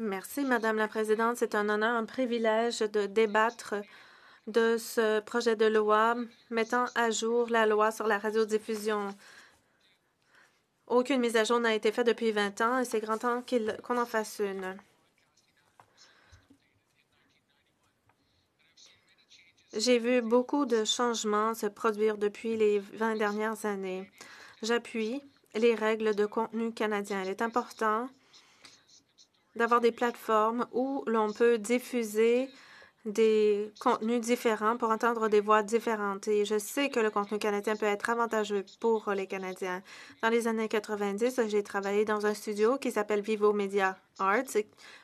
Merci, Madame la Présidente. C'est un honneur, un privilège de débattre de ce projet de loi mettant à jour la loi sur la radiodiffusion. Aucune mise à jour n'a été faite depuis 20 ans et c'est grand temps qu'on en fasse une. J'ai vu beaucoup de changements se produire depuis les 20 dernières années. J'appuie les règles de contenu canadien. Il est important d'avoir des plateformes où l'on peut diffuser des contenus différents pour entendre des voix différentes. Et je sais que le contenu canadien peut être avantageux pour les Canadiens. Dans les années 90, j'ai travaillé dans un studio qui s'appelle Vivo Media Arts,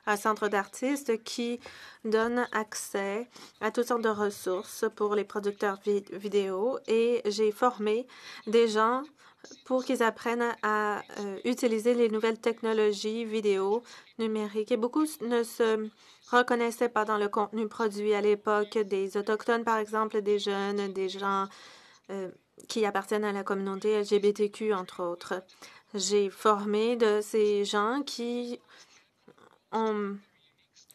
un centre d'artistes qui donne accès à toutes sortes de ressources pour les producteurs vidéo. Et j'ai formé des gens pour qu'ils apprennent à euh, utiliser les nouvelles technologies vidéo numériques. Et beaucoup ne se reconnaissaient pas dans le contenu produit à l'époque des Autochtones, par exemple, des jeunes, des gens euh, qui appartiennent à la communauté LGBTQ, entre autres. J'ai formé de ces gens qui ont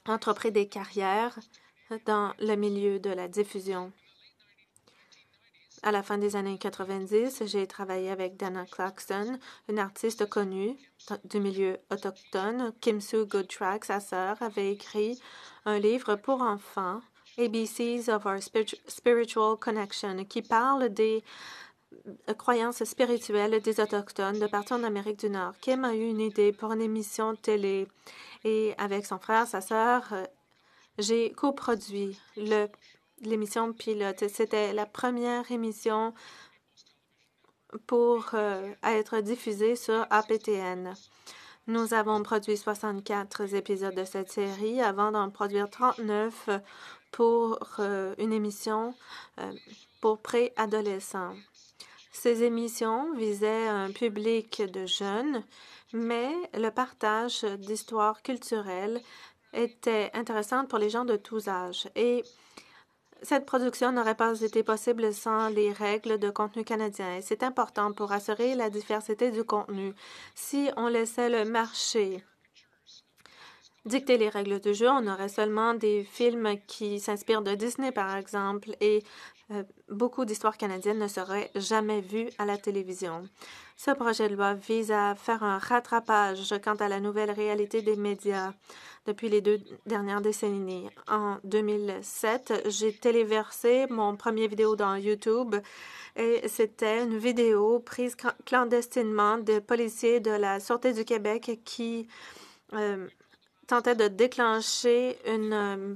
entrepris des carrières dans le milieu de la diffusion. À la fin des années 90, j'ai travaillé avec Dana Clarkson, une artiste connue du milieu autochtone. Kim Sue Goodtrack, sa sœur, avait écrit un livre pour enfants, ABCs of Our Spiritual Connection, qui parle des euh, croyances spirituelles des Autochtones de partout en Amérique du Nord. Kim a eu une idée pour une émission télé et avec son frère, sa sœur, euh, j'ai coproduit le l'émission pilote. C'était la première émission pour euh, être diffusée sur APTN. Nous avons produit 64 épisodes de cette série avant d'en produire 39 pour euh, une émission pour euh, pour préadolescents. Ces émissions visaient un public de jeunes, mais le partage d'histoires culturelles était intéressant pour les gens de tous âges et cette production n'aurait pas été possible sans les règles de contenu canadien. C'est important pour assurer la diversité du contenu. Si on laissait le marché dicter les règles du jeu. On aurait seulement des films qui s'inspirent de Disney, par exemple, et euh, beaucoup d'histoires canadiennes ne seraient jamais vues à la télévision. Ce projet de loi vise à faire un rattrapage quant à la nouvelle réalité des médias depuis les deux dernières décennies. En 2007, j'ai téléversé mon premier vidéo dans YouTube et c'était une vidéo prise clandestinement de policiers de la Sûreté du Québec qui euh, tentait de déclencher une euh,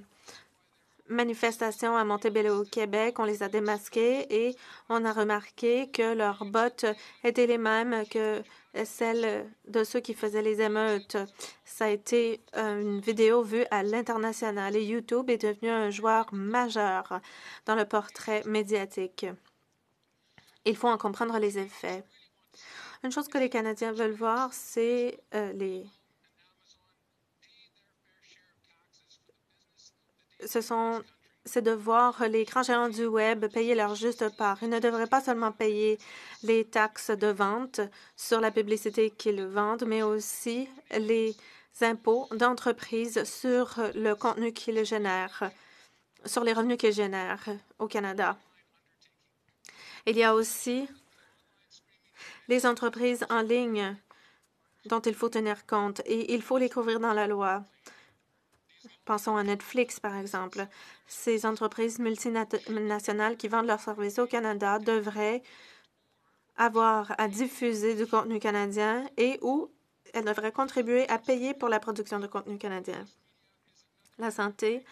manifestation à Montebello au Québec. On les a démasqués et on a remarqué que leurs bottes étaient les mêmes que celles de ceux qui faisaient les émeutes. Ça a été euh, une vidéo vue à l'international et YouTube est devenu un joueur majeur dans le portrait médiatique. Il faut en comprendre les effets. Une chose que les Canadiens veulent voir, c'est euh, les ce sont c'est de voir les grands géants du Web payer leur juste part. Ils ne devraient pas seulement payer les taxes de vente sur la publicité qu'ils vendent, mais aussi les impôts d'entreprise sur le contenu qu'ils génèrent, sur les revenus qu'ils génèrent au Canada. Il y a aussi les entreprises en ligne dont il faut tenir compte et il faut les couvrir dans la loi. Pensons à Netflix, par exemple. Ces entreprises multinationales qui vendent leurs services au Canada devraient avoir à diffuser du contenu canadien et ou elles devraient contribuer à payer pour la production de contenu canadien. La santé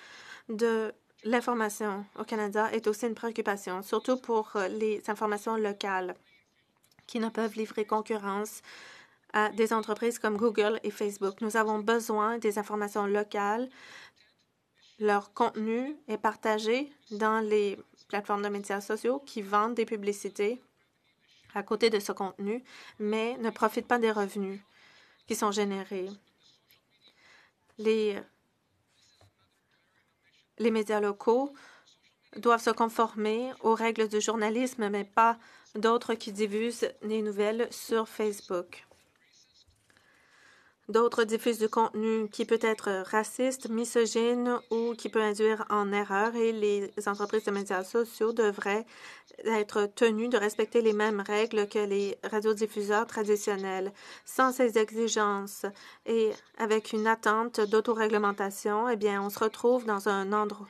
de l'information au Canada est aussi une préoccupation, surtout pour euh, les informations locales qui ne peuvent livrer concurrence à des entreprises comme Google et Facebook. Nous avons besoin des informations locales. Leur contenu est partagé dans les plateformes de médias sociaux qui vendent des publicités à côté de ce contenu, mais ne profitent pas des revenus qui sont générés. Les, les médias locaux doivent se conformer aux règles du journalisme, mais pas d'autres qui diffusent des nouvelles sur Facebook d'autres diffusent du contenu qui peut être raciste, misogyne ou qui peut induire en erreur et les entreprises de médias sociaux devraient être tenues de respecter les mêmes règles que les radiodiffuseurs traditionnels. Sans ces exigences et avec une attente d'autoréglementation, eh bien, on se retrouve dans un endroit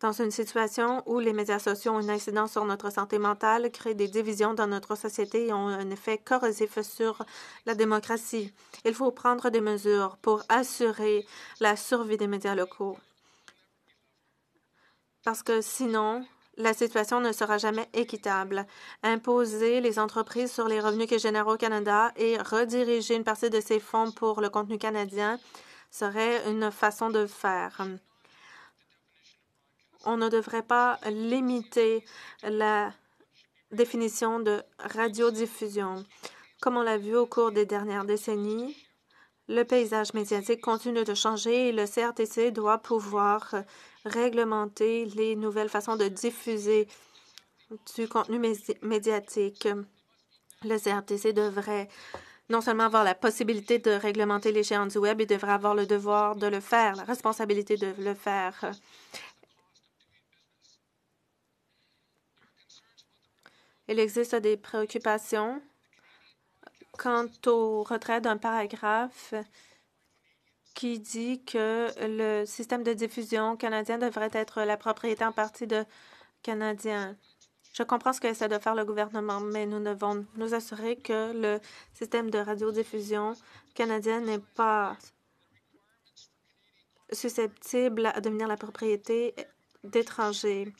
dans une situation où les médias sociaux ont une incidence sur notre santé mentale, créent des divisions dans notre société et ont un effet corrosif sur la démocratie. Il faut prendre des mesures pour assurer la survie des médias locaux. Parce que sinon, la situation ne sera jamais équitable. Imposer les entreprises sur les revenus que génèrent au Canada et rediriger une partie de ces fonds pour le contenu canadien serait une façon de faire on ne devrait pas limiter la définition de radiodiffusion. Comme on l'a vu au cours des dernières décennies, le paysage médiatique continue de changer et le CRTC doit pouvoir réglementer les nouvelles façons de diffuser du contenu médiatique. Le CRTC devrait non seulement avoir la possibilité de réglementer les du Web, il devrait avoir le devoir de le faire, la responsabilité de le faire. Il existe des préoccupations quant au retrait d'un paragraphe qui dit que le système de diffusion canadien devrait être la propriété en partie de Canadiens. Je comprends ce que essaie de faire le gouvernement, mais nous devons nous assurer que le système de radiodiffusion canadien n'est pas susceptible à devenir la propriété d'étrangers.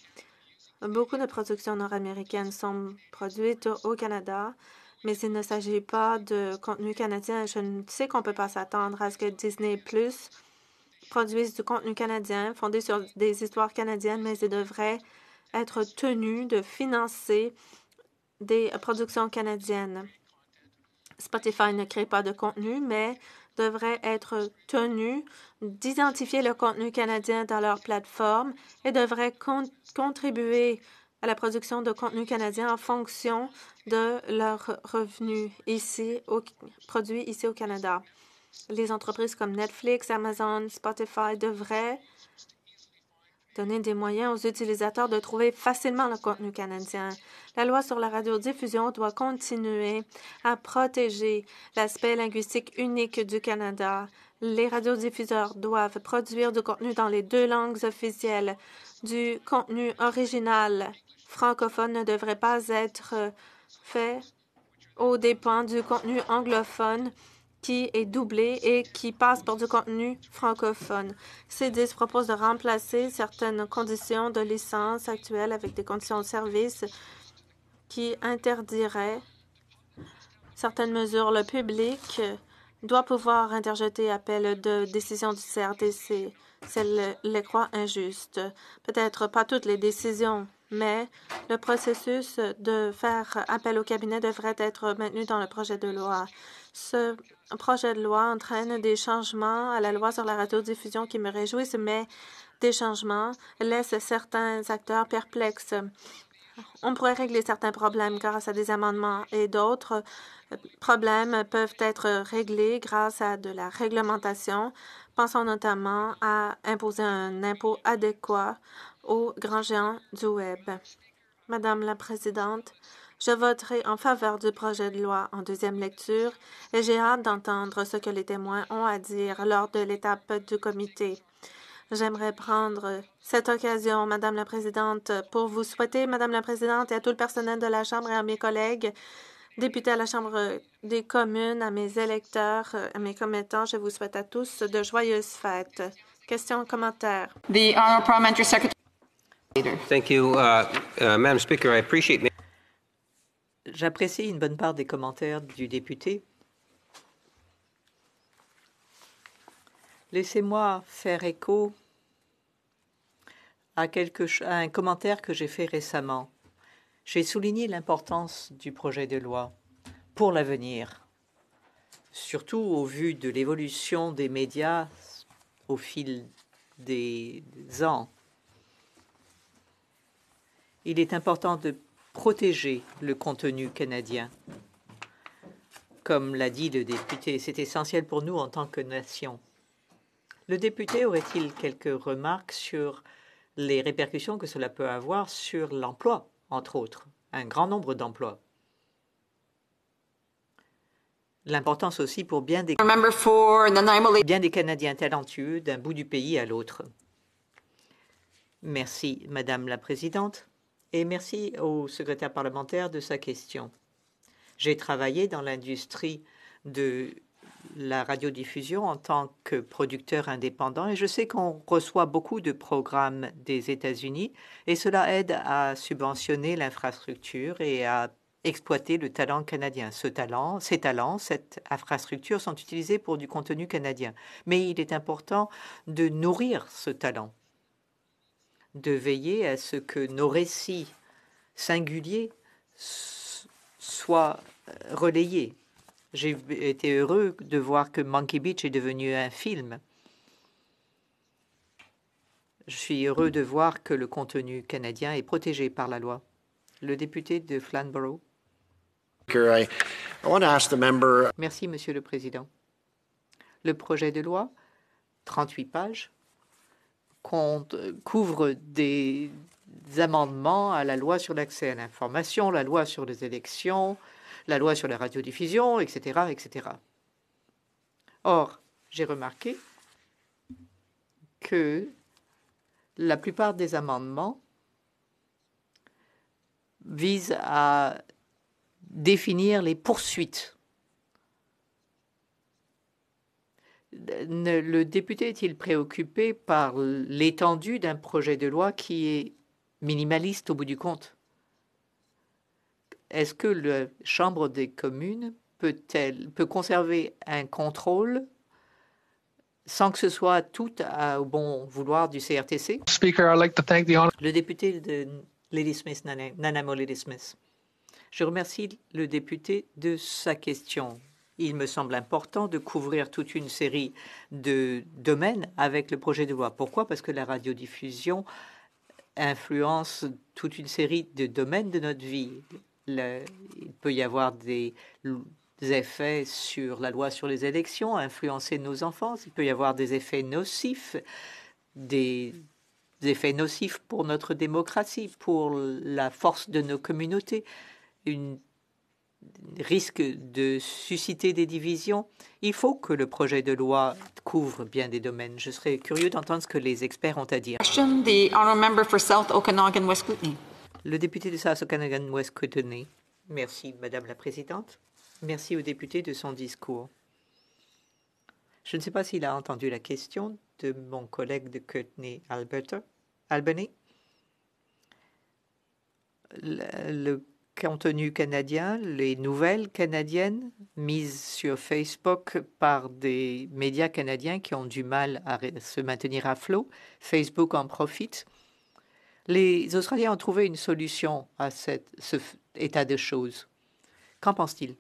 Beaucoup de productions nord-américaines sont produites au Canada, mais il ne s'agit pas de contenu canadien, je ne sais qu'on ne peut pas s'attendre à ce que Disney Plus produise du contenu canadien fondé sur des histoires canadiennes, mais il devrait être tenu de financer des productions canadiennes. Spotify ne crée pas de contenu, mais devraient être tenus d'identifier le contenu canadien dans leur plateforme et devraient contribuer à la production de contenu canadien en fonction de leurs revenus ici produits ici au Canada. Les entreprises comme Netflix, Amazon, Spotify devraient donner des moyens aux utilisateurs de trouver facilement le contenu canadien. La loi sur la radiodiffusion doit continuer à protéger l'aspect linguistique unique du Canada. Les radiodiffuseurs doivent produire du contenu dans les deux langues officielles. Du contenu original francophone ne devrait pas être fait au dépens du contenu anglophone qui est doublé et qui passe par du contenu francophone. C10 propose de remplacer certaines conditions de licence actuelles avec des conditions de service qui interdiraient certaines mesures. Le public doit pouvoir interjeter appel de décision du CRTC celles les croit injustes. Peut-être pas toutes les décisions, mais le processus de faire appel au cabinet devrait être maintenu dans le projet de loi. Ce projet de loi entraîne des changements à la loi sur la radiodiffusion qui me réjouissent, mais des changements laissent certains acteurs perplexes. On pourrait régler certains problèmes grâce à des amendements et d'autres euh, problèmes peuvent être réglés grâce à de la réglementation. Pensons notamment à imposer un impôt adéquat aux grands géants du Web. Madame la Présidente, je voterai en faveur du projet de loi en deuxième lecture et j'ai hâte d'entendre ce que les témoins ont à dire lors de l'étape du comité. J'aimerais prendre cette occasion, Madame la Présidente, pour vous souhaiter, Madame la Présidente, et à tout le personnel de la Chambre et à mes collègues députés à la Chambre des communes, à mes électeurs, à mes commettants, je vous souhaite à tous de joyeuses fêtes. Questions, commentaires. J'apprécie une bonne part des commentaires du député. Laissez-moi faire écho à, un commentaire que j'ai fait récemment. J'ai souligné l'importance du projet de loi pour l'avenir, surtout au vu de l'évolution des médias au fil des ans. Il est important de protéger le contenu canadien. Comme l'a dit le député, c'est essentiel pour nous en tant que nation. Le député aurait-il quelques remarques sur les répercussions que cela peut avoir sur l'emploi, entre autres, un grand nombre d'emplois l'importance aussi pour bien des, bien des Canadiens talentueux d'un bout du pays à l'autre. Merci, Madame la Présidente et merci au secrétaire parlementaire de sa question. J'ai travaillé dans l'industrie de la radiodiffusion en tant que producteur indépendant et je sais qu'on reçoit beaucoup de programmes des États-Unis et cela aide à subventionner l'infrastructure et à exploiter le talent canadien. Ce talent, ces talents, cette infrastructure sont utilisés pour du contenu canadien. Mais il est important de nourrir ce talent de veiller à ce que nos récits singuliers soient euh, relayés. J'ai été heureux de voir que Monkey Beach est devenu un film. Je suis heureux de voir que le contenu canadien est protégé par la loi. Le député de Flamborough. Merci, Monsieur le Président. Le projet de loi, 38 pages, qu'on couvre des, amendements à la loi sur l'accès à l'information, la loi sur les élections, la loi sur la radiodiffusion, etc., etc. Or, j'ai remarqué que la plupart des amendements visent à définir les poursuites le député est-il préoccupé par l'étendue d'un projet de loi qui est minimaliste au bout du compte Est-ce que la Chambre des communes peut, -elle, peut conserver un contrôle sans que ce soit tout au bon vouloir du CRTC Le député de Lady Nanamo Smith. Je remercie le député de sa question il me semble important de couvrir toute une série de domaines avec le projet de loi. Pourquoi Parce que la radiodiffusion influence toute une série de domaines de notre vie. Le, il peut y avoir des, effets sur la loi sur les élections, influencer nos enfants. Il peut y avoir des effets nocifs, des, effets nocifs pour notre démocratie, pour la force de nos communautés. Une risque de susciter des divisions. Il faut que le projet de loi couvre bien des domaines. Je serais curieux d'entendre ce que les experts ont à dire. Le député de South Okanagan West Kootenay. Merci, Madame la Présidente. Merci au député de son discours. Je ne sais pas s'il a entendu la question de mon collègue de Kootenay, Alberta, Albany. le contenu canadien, les nouvelles canadiennes mises sur Facebook par des médias canadiens qui ont du mal à se maintenir à flot. Facebook en profite. Les Australiens ont trouvé une solution à cet état de choses. Qu'en pense-t-il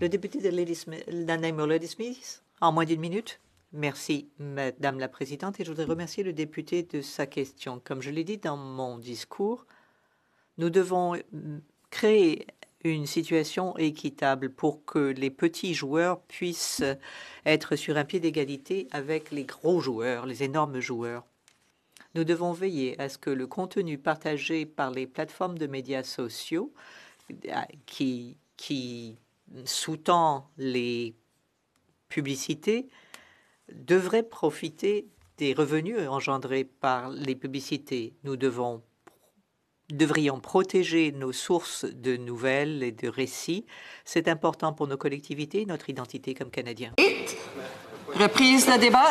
Le député de Lady Smith, Nanaimo Lady Smith, en moins d'une minute. Merci, Madame la Présidente, et je voudrais remercier le député de sa question. Comme je l'ai dit dans mon discours, nous devons hum, créer une situation équitable pour que les petits joueurs puissent être sur un pied d'égalité avec les gros joueurs, les énormes joueurs. Nous devons veiller à ce que le contenu partagé par les plateformes de médias sociaux ah, qui, qui sous-tend les publicités devrait profiter des revenus engendrés par les publicités. Nous devons, devrions protéger nos sources de nouvelles et de récits. C'est important pour nos collectivités et notre identité comme Canadiens. Reprise le débat.